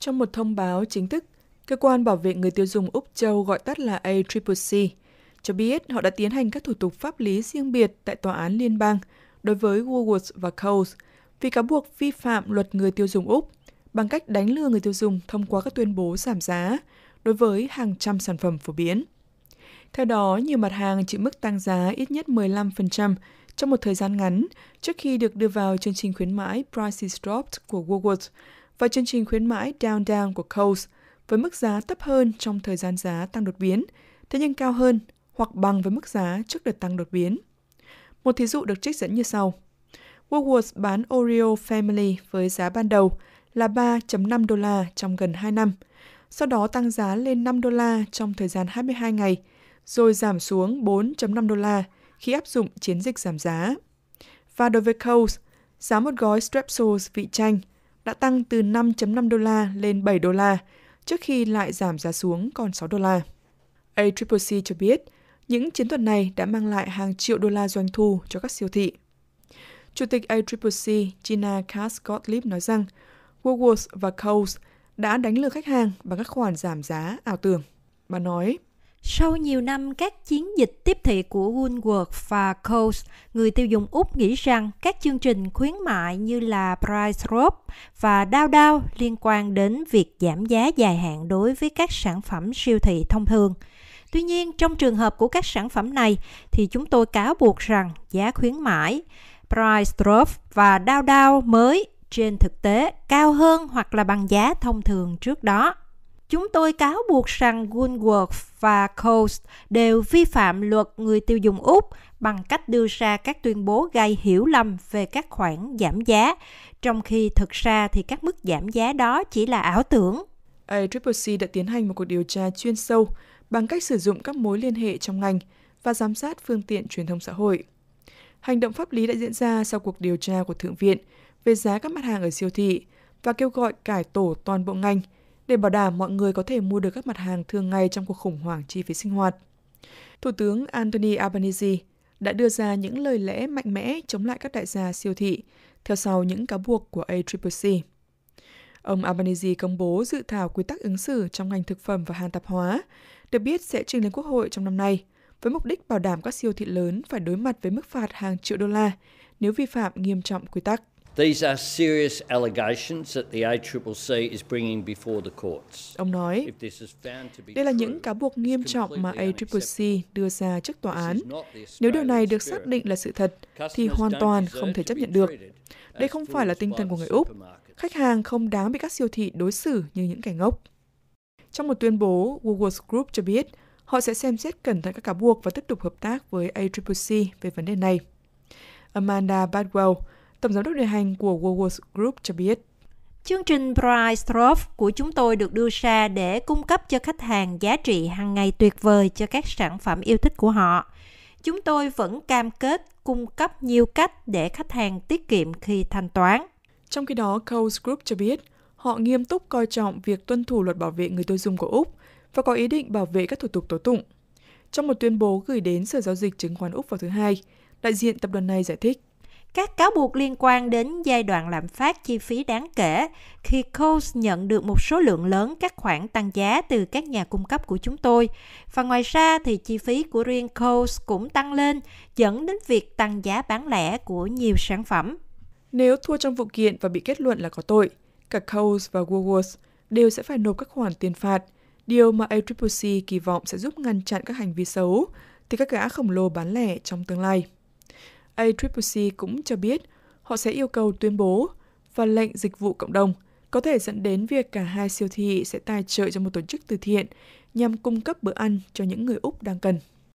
Trong một thông báo chính thức, Cơ quan Bảo vệ Người tiêu dùng Úc Châu gọi tắt là ACCC cho biết họ đã tiến hành các thủ tục pháp lý riêng biệt tại Tòa án Liên bang đối với Woolworths và Coles vì cáo buộc vi phạm luật người tiêu dùng Úc bằng cách đánh lừa người tiêu dùng thông qua các tuyên bố giảm giá đối với hàng trăm sản phẩm phổ biến. Theo đó, nhiều mặt hàng chịu mức tăng giá ít nhất 15% trong một thời gian ngắn trước khi được đưa vào chương trình khuyến mãi Prices Dropped của Woolworths và chương trình khuyến mãi Down Down của Coles với mức giá thấp hơn trong thời gian giá tăng đột biến, thế nhưng cao hơn hoặc bằng với mức giá trước đợt tăng đột biến. Một thí dụ được trích dẫn như sau. Woolworths bán Oreo Family với giá ban đầu là 3.5 đô la trong gần 2 năm, sau đó tăng giá lên 5 đô la trong thời gian 22 ngày, rồi giảm xuống 4.5 đô la khi áp dụng chiến dịch giảm giá. Và đối với Coles, giá một gói Strepsils vị chanh đã tăng từ 5.5 đô la lên 7 đô la, trước khi lại giảm giá xuống còn 6 đô la. ACCC cho biết, những chiến thuật này đã mang lại hàng triệu đô la doanh thu cho các siêu thị. Chủ tịch ACCC Gina Cass Gottlieb nói rằng Woolworths và Coles đã đánh lừa khách hàng bằng các khoản giảm giá ảo tưởng. Bà nói, sau nhiều năm các chiến dịch tiếp thị của Woolworth và Coles, người tiêu dùng Úc nghĩ rằng các chương trình khuyến mại như là Price Drop và Dow Dow liên quan đến việc giảm giá dài hạn đối với các sản phẩm siêu thị thông thường. Tuy nhiên, trong trường hợp của các sản phẩm này thì chúng tôi cáo buộc rằng giá khuyến mãi Price Drop và Dow Dow mới trên thực tế cao hơn hoặc là bằng giá thông thường trước đó. Chúng tôi cáo buộc rằng Woolworth và Coles đều vi phạm luật người tiêu dùng Úc bằng cách đưa ra các tuyên bố gây hiểu lầm về các khoản giảm giá, trong khi thực ra thì các mức giảm giá đó chỉ là ảo tưởng. ACCC đã tiến hành một cuộc điều tra chuyên sâu bằng cách sử dụng các mối liên hệ trong ngành và giám sát phương tiện truyền thông xã hội. Hành động pháp lý đã diễn ra sau cuộc điều tra của Thượng viện về giá các mặt hàng ở siêu thị và kêu gọi cải tổ toàn bộ ngành – để bảo đảm mọi người có thể mua được các mặt hàng thường ngày trong cuộc khủng hoảng chi phí sinh hoạt. Thủ tướng Anthony Albanese đã đưa ra những lời lẽ mạnh mẽ chống lại các đại gia siêu thị, theo sau những cáo buộc của ACCC. Ông Albanese công bố dự thảo quy tắc ứng xử trong ngành thực phẩm và hàng tạp hóa, được biết sẽ trình lên Quốc hội trong năm nay, với mục đích bảo đảm các siêu thị lớn phải đối mặt với mức phạt hàng triệu đô la nếu vi phạm nghiêm trọng quy tắc. These are serious allegations that the ACCC is bringing before the courts. Ông nói, đây là những cáo buộc nghiêm trọng mà ACCC đưa ra trước tòa án. Nếu điều này được xác định là sự thật, thì hoàn toàn không thể chấp nhận được. Đây không phải là tinh thần của người Úc. Khách hàng không đáng bị các siêu thị đối xử như những kẻ ngốc. Trong một tuyên bố, Woolworths Group cho biết họ sẽ xem xét cẩn thận các cáo buộc và tiếp tục hợp tác với ACCC về vấn đề này. Amanda Badwell, Tổng giám đốc điều hành của Woolworths Group cho biết. Chương trình Price Drop của chúng tôi được đưa ra để cung cấp cho khách hàng giá trị hàng ngày tuyệt vời cho các sản phẩm yêu thích của họ. Chúng tôi vẫn cam kết cung cấp nhiều cách để khách hàng tiết kiệm khi thanh toán. Trong khi đó, Coles Group cho biết họ nghiêm túc coi trọng việc tuân thủ luật bảo vệ người tiêu dùng của Úc và có ý định bảo vệ các thủ tục tố tụng. Trong một tuyên bố gửi đến Sở Giao dịch Chứng khoán Úc vào thứ Hai, đại diện tập đoàn này giải thích các cáo buộc liên quan đến giai đoạn lạm phát chi phí đáng kể khi Coles nhận được một số lượng lớn các khoản tăng giá từ các nhà cung cấp của chúng tôi. Và ngoài ra thì chi phí của riêng Coles cũng tăng lên, dẫn đến việc tăng giá bán lẻ của nhiều sản phẩm. Nếu thua trong vụ kiện và bị kết luận là có tội, cả Coles và Woolworths đều sẽ phải nộp các khoản tiền phạt, điều mà ACCC kỳ vọng sẽ giúp ngăn chặn các hành vi xấu thì các gã khổng lồ bán lẻ trong tương lai. ACCC cũng cho biết họ sẽ yêu cầu tuyên bố và lệnh dịch vụ cộng đồng có thể dẫn đến việc cả hai siêu thị sẽ tài trợ cho một tổ chức từ thiện nhằm cung cấp bữa ăn cho những người Úc đang cần.